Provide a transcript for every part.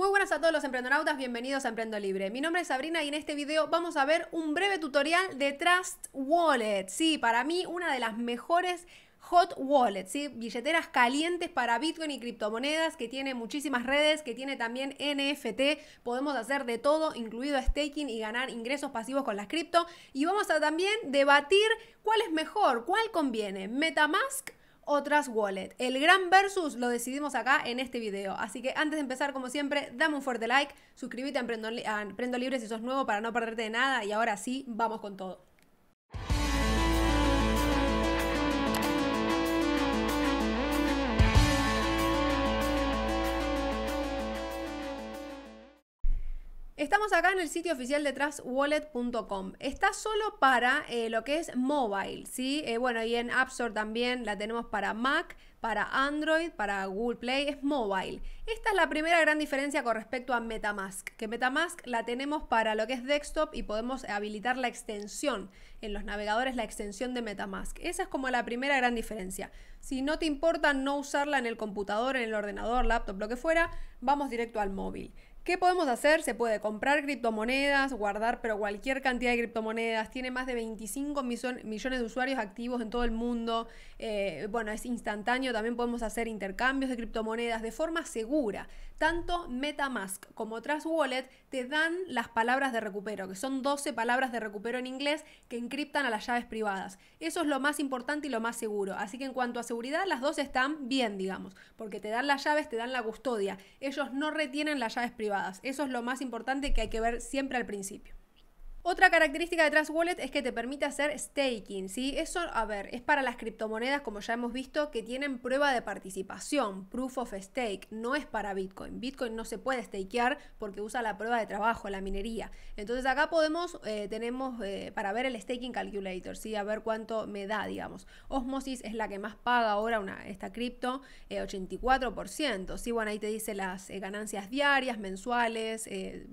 Muy buenas a todos los emprendonautas, bienvenidos a Emprendo Libre. Mi nombre es Sabrina y en este video vamos a ver un breve tutorial de Trust Wallet. Sí, para mí una de las mejores hot wallets, ¿sí? billeteras calientes para Bitcoin y criptomonedas, que tiene muchísimas redes, que tiene también NFT, podemos hacer de todo, incluido staking y ganar ingresos pasivos con las cripto. Y vamos a también debatir cuál es mejor, cuál conviene, Metamask otras wallet. El gran versus lo decidimos acá en este video. Así que antes de empezar, como siempre, dame un fuerte like, suscríbete a prendo Libre si sos nuevo para no perderte de nada y ahora sí, vamos con todo. Estamos acá en el sitio oficial de trustwallet.com. Está solo para eh, lo que es mobile, ¿sí? Eh, bueno, y en App Store también la tenemos para Mac, para Android, para Google Play, es mobile. Esta es la primera gran diferencia con respecto a Metamask, que Metamask la tenemos para lo que es desktop y podemos habilitar la extensión en los navegadores, la extensión de Metamask. Esa es como la primera gran diferencia. Si no te importa no usarla en el computador, en el ordenador, laptop, lo que fuera, vamos directo al móvil. ¿Qué podemos hacer? Se puede comprar criptomonedas, guardar, pero cualquier cantidad de criptomonedas. Tiene más de 25 millones de usuarios activos en todo el mundo. Eh, bueno, es instantáneo. También podemos hacer intercambios de criptomonedas de forma segura. Tanto MetaMask como Trust Wallet te dan las palabras de recupero, que son 12 palabras de recupero en inglés que encriptan a las llaves privadas. Eso es lo más importante y lo más seguro. Así que en cuanto a seguridad, las dos están bien, digamos, porque te dan las llaves, te dan la custodia. Ellos no retienen las llaves privadas. Eso es lo más importante que hay que ver siempre al principio. Otra característica de Trust Wallet es que te permite hacer staking, ¿sí? Eso, a ver, es para las criptomonedas, como ya hemos visto, que tienen prueba de participación, proof of stake, no es para Bitcoin. Bitcoin no se puede stakear porque usa la prueba de trabajo, la minería. Entonces acá podemos, eh, tenemos eh, para ver el staking calculator, ¿sí? A ver cuánto me da, digamos. Osmosis es la que más paga ahora una, esta cripto, 84%, eh, ¿sí? Bueno, ahí te dice las ganancias diarias, mensuales,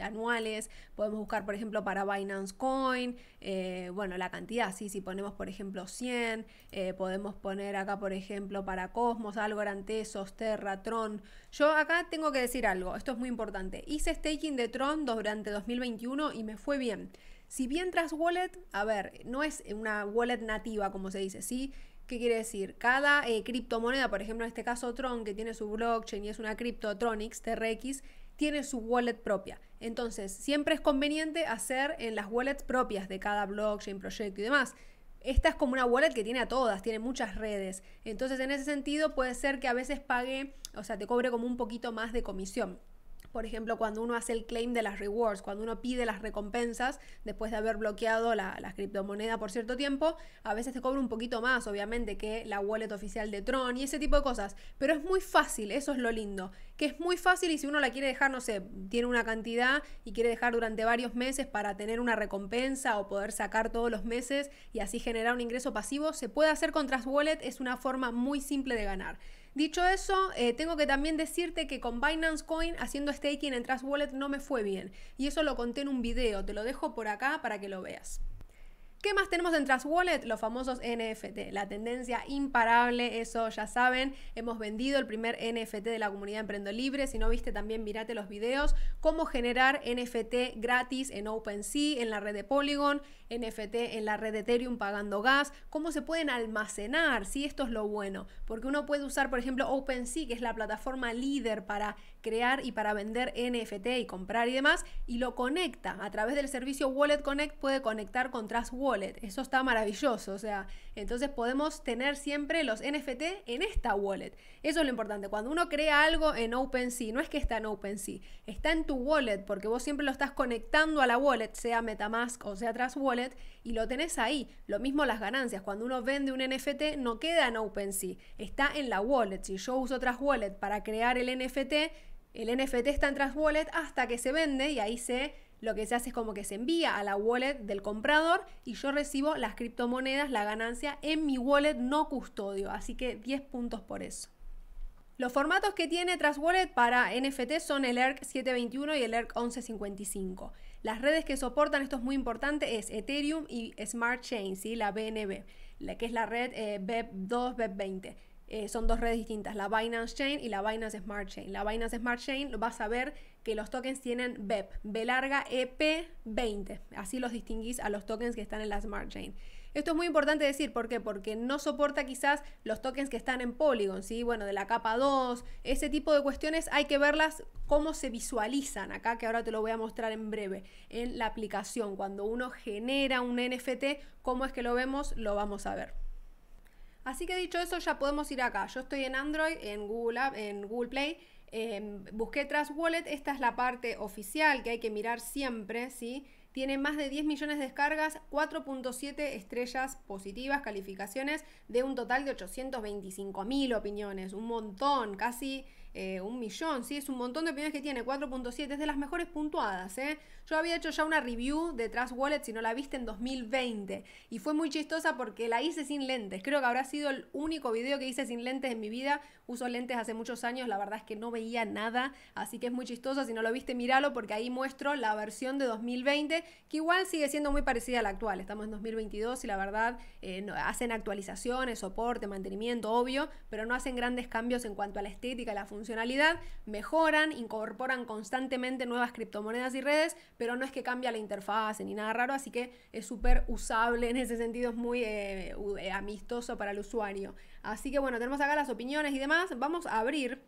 anuales. Podemos buscar, por ejemplo, para Binance Coin, eh, bueno, la cantidad, ¿sí? si ponemos por ejemplo 100, eh, podemos poner acá por ejemplo para Cosmos, algo Tesos, Terra, Tron. Yo acá tengo que decir algo, esto es muy importante. Hice staking de Tron durante 2021 y me fue bien. Si bien tras wallet, a ver, no es una wallet nativa como se dice, ¿sí? ¿Qué quiere decir? Cada eh, criptomoneda, por ejemplo, en este caso Tron, que tiene su blockchain y es una cripto tronics TRX, tiene su wallet propia. Entonces, siempre es conveniente hacer en las wallets propias de cada blockchain, proyecto y demás. Esta es como una wallet que tiene a todas, tiene muchas redes. Entonces, en ese sentido, puede ser que a veces pague, o sea, te cobre como un poquito más de comisión. Por ejemplo, cuando uno hace el claim de las rewards, cuando uno pide las recompensas después de haber bloqueado la, la, criptomoneda por cierto tiempo, a veces te cobra un poquito más, obviamente, que la wallet oficial de Tron y ese tipo de cosas. Pero es muy fácil, eso es lo lindo. Que es muy fácil y si uno la quiere dejar, no sé, tiene una cantidad y quiere dejar durante varios meses para tener una recompensa o poder sacar todos los meses y así generar un ingreso pasivo, se puede hacer con Trust Wallet, es una forma muy simple de ganar. Dicho eso, eh, tengo que también decirte que con Binance Coin haciendo staking en Trust Wallet no me fue bien. Y eso lo conté en un video, te lo dejo por acá para que lo veas. ¿Qué más tenemos en Trust Wallet? Los famosos NFT, la tendencia imparable, eso ya saben. Hemos vendido el primer NFT de la comunidad Emprendo Libre. Si no viste, también mirate los videos. Cómo generar NFT gratis en OpenSea, en la red de Polygon. NFT en la red Ethereum pagando gas, cómo se pueden almacenar, si esto es lo bueno, porque uno puede usar, por ejemplo, OpenSea, que es la plataforma líder para crear y para vender NFT y comprar y demás, y lo conecta a través del servicio Wallet Connect, puede conectar con Trust Wallet, eso está maravilloso, o sea, entonces podemos tener siempre los NFT en esta wallet, eso es lo importante, cuando uno crea algo en OpenSea, no es que está en OpenSea, está en tu wallet, porque vos siempre lo estás conectando a la wallet, sea Metamask o sea Trust Wallet, y lo tenés ahí. Lo mismo las ganancias. Cuando uno vende un NFT no queda en OpenSea, está en la wallet. Si yo uso otras wallet para crear el NFT, el NFT está en Trust Wallet hasta que se vende y ahí se lo que se hace es como que se envía a la wallet del comprador y yo recibo las criptomonedas, la ganancia en mi wallet no custodio. Así que 10 puntos por eso. Los formatos que tiene Trust Wallet para NFT son el ERC 721 y el ERC 1155. Las redes que soportan, esto es muy importante, es Ethereum y Smart Chain, ¿sí? la BNB, la que es la red BEP2, eh, BEP20. E eh, son dos redes distintas, la Binance Chain y la Binance Smart Chain. La Binance Smart Chain lo vas a ver que los tokens tienen BEP, B larga EP20. Así los distinguís a los tokens que están en la Smart Chain. Esto es muy importante decir, ¿por qué? Porque no soporta quizás los tokens que están en Polygon, ¿sí? Bueno, de la capa 2, ese tipo de cuestiones hay que verlas cómo se visualizan acá, que ahora te lo voy a mostrar en breve, en la aplicación. Cuando uno genera un NFT, cómo es que lo vemos, lo vamos a ver. Así que dicho eso, ya podemos ir acá. Yo estoy en Android, en Google en Google Play Em, busqué Trust Wallet, esta es la parte oficial que hay que mirar siempre, ¿sí? Tiene más de 10 millones de descargas, 4.7 estrellas positivas, calificaciones de un total de 825 mil opiniones, un montón, casi eh, un millón, ¿sí? Es un montón de opiniones que tiene, 4.7, es de las mejores puntuadas, ¿eh? Yo había hecho ya una review de Trust Wallet, si no la viste, en 2020, y fue muy chistosa porque la hice sin lentes, creo que habrá sido el único video que hice sin lentes en mi vida, uso lentes hace muchos años, la verdad es que no veía nada, así que es muy chistosa si no lo viste, míralo, porque ahí muestro la versión de 2020, que igual sigue siendo muy parecida a la actual, estamos en 2022 y la verdad eh, hacen actualizaciones, soporte, mantenimiento, obvio, pero no hacen grandes cambios en cuanto a la estética, la función, funcionalidad, mejoran, incorporan constantemente nuevas criptomonedas y redes, pero no es que cambia la interfaz ni nada raro, así que es súper usable en ese sentido, es muy eh, eh, amistoso para el usuario. Así que bueno, tenemos acá las opiniones y demás. Vamos a abrir.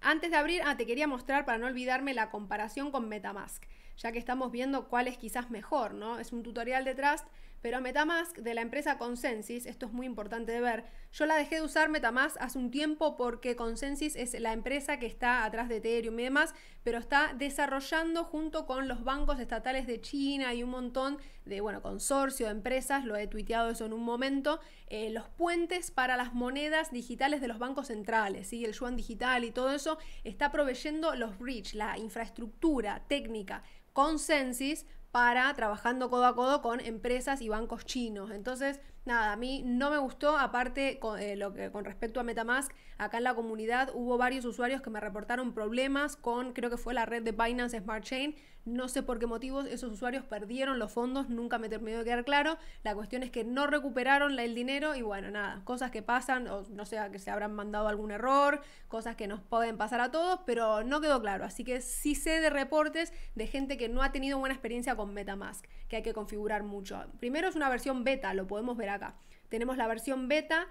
Antes de abrir, ah, te quería mostrar para no olvidarme la comparación con Metamask, ya que estamos viendo cuál es quizás mejor, ¿no? Es un tutorial detrás Trust pero Metamask de la empresa Consensys, esto es muy importante de ver, yo la dejé de usar Metamask hace un tiempo porque Consensys es la empresa que está atrás de Ethereum y demás, pero está desarrollando junto con los bancos estatales de China y un montón de, bueno, consorcio, de empresas, lo he tuiteado eso en un momento, eh, los puentes para las monedas digitales de los bancos centrales, ¿sí? el yuan digital y todo eso, está proveyendo los bridge, la infraestructura técnica Consensys para trabajando codo a codo con empresas y bancos chinos. Entonces, nada, a mí no me gustó, aparte con, eh, lo que, con respecto a Metamask, acá en la comunidad hubo varios usuarios que me reportaron problemas con, creo que fue la red de Binance Smart Chain, no sé por qué motivos esos usuarios perdieron los fondos, nunca me terminó de quedar claro. La cuestión es que no recuperaron el dinero y bueno, nada, cosas que pasan, o no sé, que se habrán mandado algún error, cosas que nos pueden pasar a todos, pero no quedó claro. Así que sí sé de reportes de gente que no ha tenido buena experiencia con Metamask, que hay que configurar mucho. Primero es una versión beta, lo podemos ver acá. Tenemos la versión beta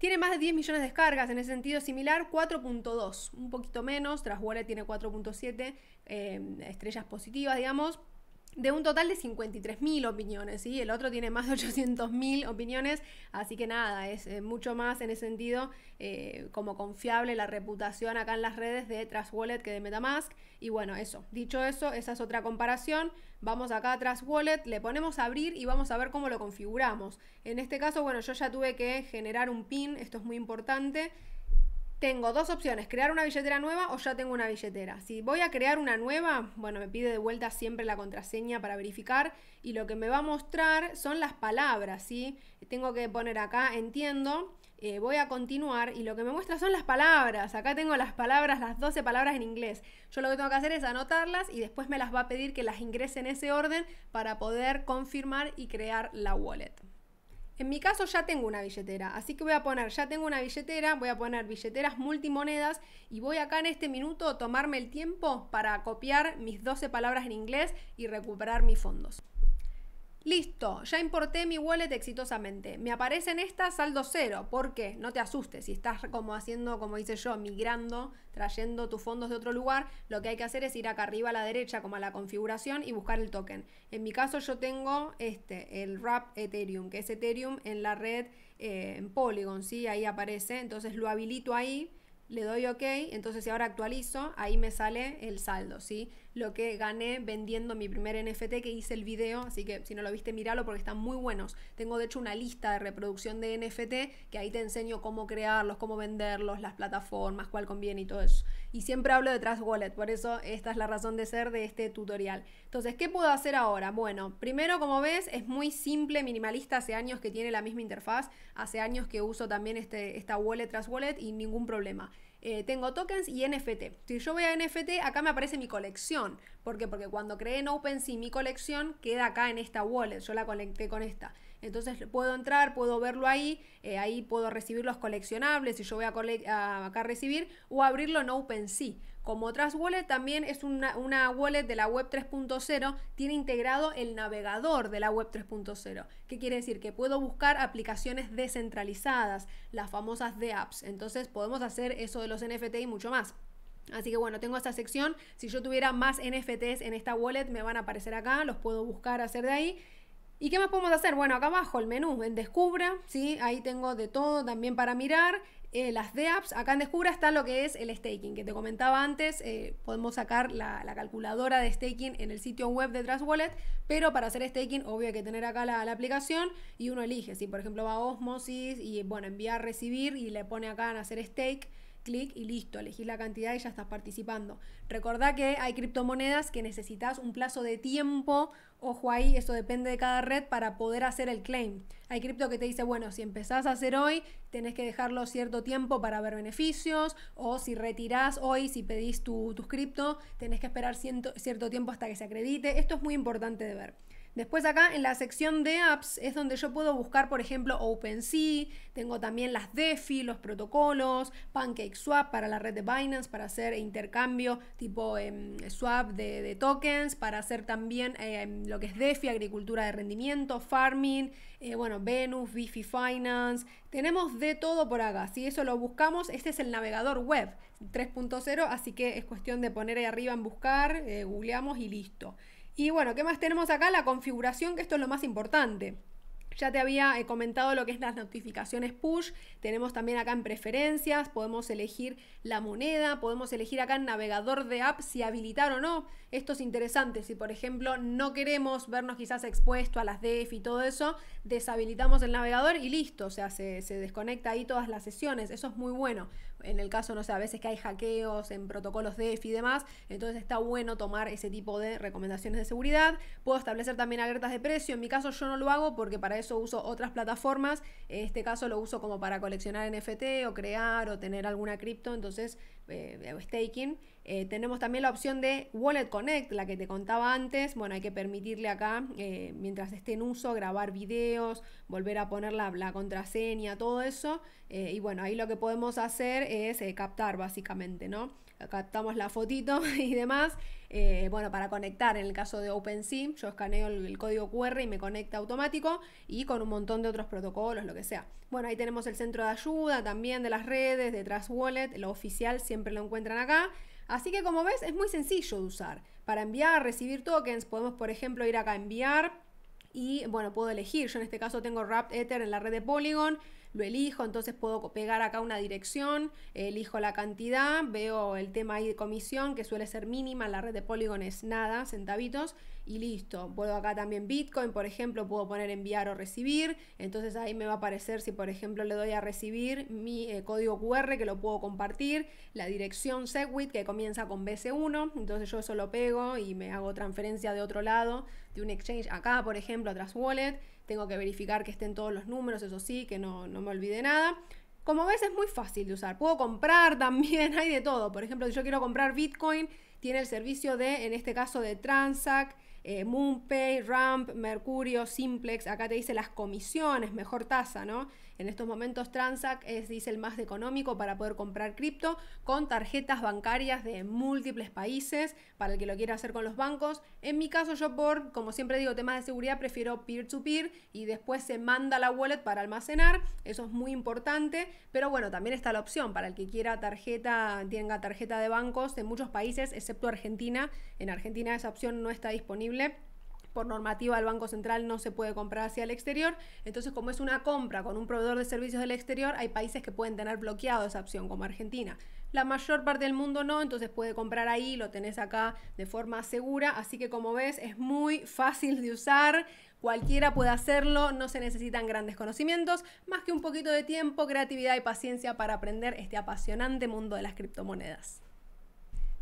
tiene más de 10 millones de descargas, en ese sentido similar, 4.2, un poquito menos, Wallet tiene 4.7 eh, estrellas positivas, digamos, de un total de 53.000 opiniones, y El otro tiene más de 800.000 opiniones, así que nada, es eh, mucho más en ese sentido eh, como confiable la reputación acá en las redes de Trust Wallet que de Metamask. Y bueno, eso, dicho eso, esa es otra comparación. Vamos acá a Trust Wallet, le ponemos abrir y vamos a ver cómo lo configuramos. En este caso, bueno, yo ya tuve que generar un PIN, esto es muy importante tengo dos opciones, crear una billetera nueva o ya tengo una billetera. Si voy a crear una nueva, bueno, me pide de vuelta siempre la contraseña para verificar y lo que me va a mostrar son las palabras, ¿sí? Tengo que poner acá, entiendo, eh, voy a continuar y lo que me muestra son las palabras. Acá tengo las palabras, las 12 palabras en inglés. Yo lo que tengo que hacer es anotarlas y después me las va a pedir que las ingrese en ese orden para poder confirmar y crear la wallet. En mi caso ya tengo una billetera, así que voy a poner, ya tengo una billetera, voy a poner billeteras multimonedas y voy acá en este minuto tomarme el tiempo para copiar mis 12 palabras en inglés y recuperar mis fondos. Listo, ya importé mi wallet exitosamente. Me aparecen estas saldo cero. ¿Por qué? No te asustes. Si estás como haciendo, como hice yo, migrando, trayendo tus fondos de otro lugar, lo que hay que hacer es ir acá arriba a la derecha, como a la configuración, y buscar el token. En mi caso, yo tengo este, el Wrap Ethereum, que es Ethereum en la red eh, en Polygon, ¿sí? Ahí aparece. Entonces lo habilito ahí le doy OK, entonces si ahora actualizo, ahí me sale el saldo, ¿sí? Lo que gané vendiendo mi primer NFT que hice el video, así que si no lo viste, míralo porque están muy buenos. Tengo de hecho una lista de reproducción de NFT que ahí te enseño cómo crearlos, cómo venderlos, las plataformas, cuál conviene y todo eso. Y siempre hablo de Trust Wallet, por eso esta es la razón de ser de este tutorial. Entonces, ¿qué puedo hacer ahora? Bueno, primero, como ves, es muy simple, minimalista, hace años que tiene la misma interfaz, hace años que uso también este, esta wallet Trust Wallet y ningún problema. Eh, tengo tokens y NFT. Si yo voy a NFT, acá me aparece mi colección. ¿Por qué? Porque cuando creé en OpenSea mi colección, queda acá en esta wallet. Yo la conecté con esta. Entonces puedo entrar, puedo verlo ahí, eh, ahí puedo recibir los coleccionables si yo voy a, acá a recibir o abrirlo en OpenSea. Como otras Wallet también es una, una wallet de la web 3.0, tiene integrado el navegador de la web 3.0. ¿Qué quiere decir? Que puedo buscar aplicaciones descentralizadas, las famosas de apps. Entonces podemos hacer eso de los NFT y mucho más. Así que bueno, tengo esta sección. Si yo tuviera más NFTs en esta wallet, me van a aparecer acá, los puedo buscar hacer de ahí. ¿Y qué más podemos hacer? Bueno, acá abajo el menú, en Descubra, ¿sí? Ahí tengo de todo también para mirar. Eh, las de apps, acá en Descubra está lo que es el staking, que te comentaba antes, eh, podemos sacar la, calculadora de staking en el sitio web de Trust Wallet, pero para hacer staking obvio hay que tener acá la, aplicación y uno elige, si por ejemplo va a Osmosis y bueno, enviar, recibir y le pone acá en hacer stake, clic y listo, elegís la cantidad y ya estás participando. Recordá que hay criptomonedas que necesitas un plazo de tiempo, ojo ahí, eso depende de cada red para poder hacer el claim. Hay cripto que te dice, bueno, si empezás a hacer hoy, tenés que dejarlo cierto tiempo para ver beneficios, o si retirás hoy, si pedís tu, tus cripto, tenés que esperar cierto tiempo hasta que se acredite. Esto es muy importante de ver. Después acá en la sección de apps es donde yo puedo buscar, por ejemplo, OpenSea, tengo también las DeFi, los protocolos, PancakeSwap para la red de Binance, para hacer intercambio tipo em, swap de, tokens, para hacer también em, lo que es DeFi, agricultura de rendimiento, farming, eh, bueno, Venus, Bifi Finance, tenemos de todo por acá, si eso lo buscamos, este es el navegador web 3.0, así que es cuestión de poner ahí arriba en buscar, eh, googleamos y listo. Y bueno, ¿qué más tenemos acá? La configuración, que esto es lo más importante. Ya te había eh, comentado lo que es las notificaciones push. Tenemos también acá en preferencias, podemos elegir la moneda, podemos elegir acá en navegador de app si habilitar o no. Esto es interesante. Si, por ejemplo, no queremos vernos quizás expuesto a las DEF y todo eso, deshabilitamos el navegador y listo. O sea, se desconecta ahí todas las sesiones. Eso es muy bueno en el caso, no sé, a veces que hay hackeos en protocolos DEF y demás, entonces está bueno tomar ese tipo de recomendaciones de seguridad. Puedo establecer también alertas de precio, en mi caso yo no lo hago porque para eso uso otras plataformas, en este caso lo uso como para coleccionar NFT o crear o tener alguna cripto, entonces eh, staking, eh, tenemos también la opción de Wallet Connect, la que te contaba antes. Bueno, hay que permitirle acá, eh, mientras esté en uso, grabar videos, volver a poner la, contraseña, todo eso. Eh, y bueno, ahí lo que podemos hacer es captar básicamente, ¿no? Captamos la fotito y demás. bueno, para conectar, en el caso de OpenSea, yo escaneo el, código QR y me conecta automático y con un montón de otros protocolos, lo que sea. Bueno, ahí tenemos el centro de ayuda también de las redes, detrás Wallet, lo oficial siempre lo encuentran acá. Así que como ves es muy sencillo de usar. Para enviar, recibir tokens podemos por ejemplo ir acá a enviar y bueno, puedo elegir, yo en este caso tengo Wrapped Ether en la red de Polygon, lo elijo, entonces puedo pegar acá una dirección, elijo la cantidad, veo el tema ahí de comisión que suele ser mínima, en la red de Polygon es nada, centavitos, y listo. Puedo acá también Bitcoin, por ejemplo, puedo poner enviar o recibir, entonces ahí me va a aparecer si por ejemplo le doy a recibir mi eh, código QR que lo puedo compartir, la dirección Segwit que comienza con BC1, entonces yo eso lo pego y me hago transferencia de otro lado, de un exchange. Acá, por ejemplo, atrás wallet, tengo que verificar que estén todos los números, eso sí, que no, no me olvide nada. Como ves, es muy fácil de usar. Puedo comprar también, hay de todo. Por ejemplo, si yo quiero comprar Bitcoin, tiene el servicio de, en este caso, de Transact, eh, MoonPay, Ramp, Mercurio, Simplex. Acá te dice las comisiones, mejor tasa, ¿no? En estos momentos Transac es, dice, el más económico para poder comprar cripto con tarjetas bancarias de múltiples países, para el que lo quiera hacer con los bancos. En mi caso yo por, como siempre digo, temas de seguridad prefiero peer-to-peer y después se manda la wallet para almacenar. Eso es muy importante, pero bueno, también está la opción para el que quiera tarjeta, tenga tarjeta de bancos de muchos países, excepto Argentina. En Argentina esa opción no está disponible por normativa del Banco Central no se puede comprar hacia el exterior. Entonces, como es una compra con un proveedor de servicios del exterior, hay países que pueden tener bloqueado esa opción, como Argentina. La mayor parte del mundo no, entonces puede comprar ahí, lo tenés acá de forma segura. Así que como ves, es muy fácil de usar. Cualquiera puede hacerlo, no se necesitan grandes conocimientos, más que un poquito de tiempo, creatividad y paciencia para aprender este apasionante mundo de las criptomonedas.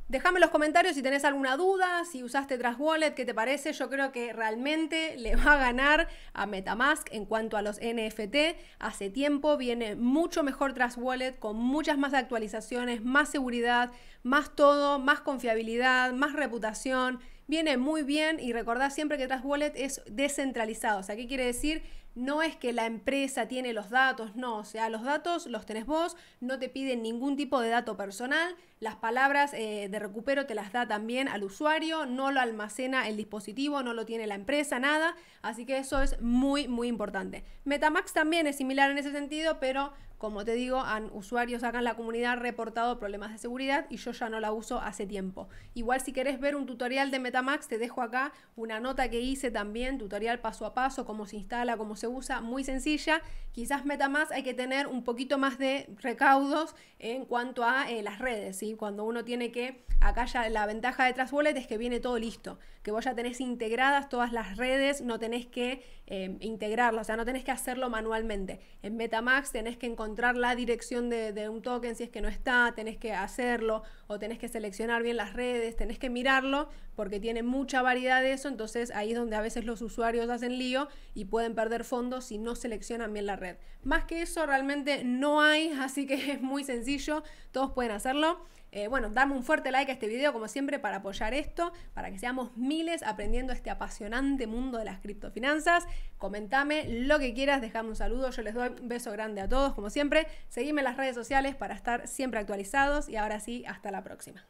Déjame los comentarios si tenés alguna duda, si usaste Trust Wallet, qué te parece. Yo creo que realmente le va a ganar a MetaMask en cuanto a los NFT. Hace tiempo viene mucho mejor Trust Wallet con muchas más actualizaciones, más seguridad, más todo, más confiabilidad, más reputación. Viene muy bien y recordad siempre que Trust Wallet es descentralizado. O sea, ¿qué quiere decir? no es que la empresa tiene los datos, no, o sea, los datos los tenés vos, no te piden ningún tipo de dato personal, las palabras eh, de recupero te las da también al usuario, no lo almacena el dispositivo, no lo tiene la empresa, nada, así que eso es muy, muy importante. Metamax también es similar en ese sentido, pero como te digo, han usuarios acá en la comunidad reportado problemas de seguridad y yo ya no la uso hace tiempo. Igual si querés ver un tutorial de Metamax, te dejo acá una nota que hice también, tutorial paso a paso, cómo se instala, cómo se usa muy sencilla. Quizás meta más, hay que tener un poquito más de recaudos en cuanto a eh, las redes, ¿sí? Cuando uno tiene que, acá ya la ventaja de Trust es que viene todo listo, que vos ya tenés integradas todas las redes, no tenés que Em, integrarlo. o sea, no tenés que hacerlo manualmente. En Metamax tenés que encontrar la dirección de, de, un token si es que no está, tenés que hacerlo o tenés que seleccionar bien las redes, tenés que mirarlo porque tiene mucha variedad de eso, entonces ahí es donde a veces los usuarios hacen lío y pueden perder fondos si no seleccionan bien la red. Más que eso realmente no hay, así que es muy sencillo, todos pueden hacerlo. Eh, bueno, dame un fuerte like a este video, como siempre, para apoyar esto, para que seamos miles aprendiendo este apasionante mundo de las criptofinanzas. Comentame lo que quieras, dejame un saludo, yo les doy un beso grande a todos, como siempre. Seguime en las redes sociales para estar siempre actualizados y ahora sí, hasta la próxima.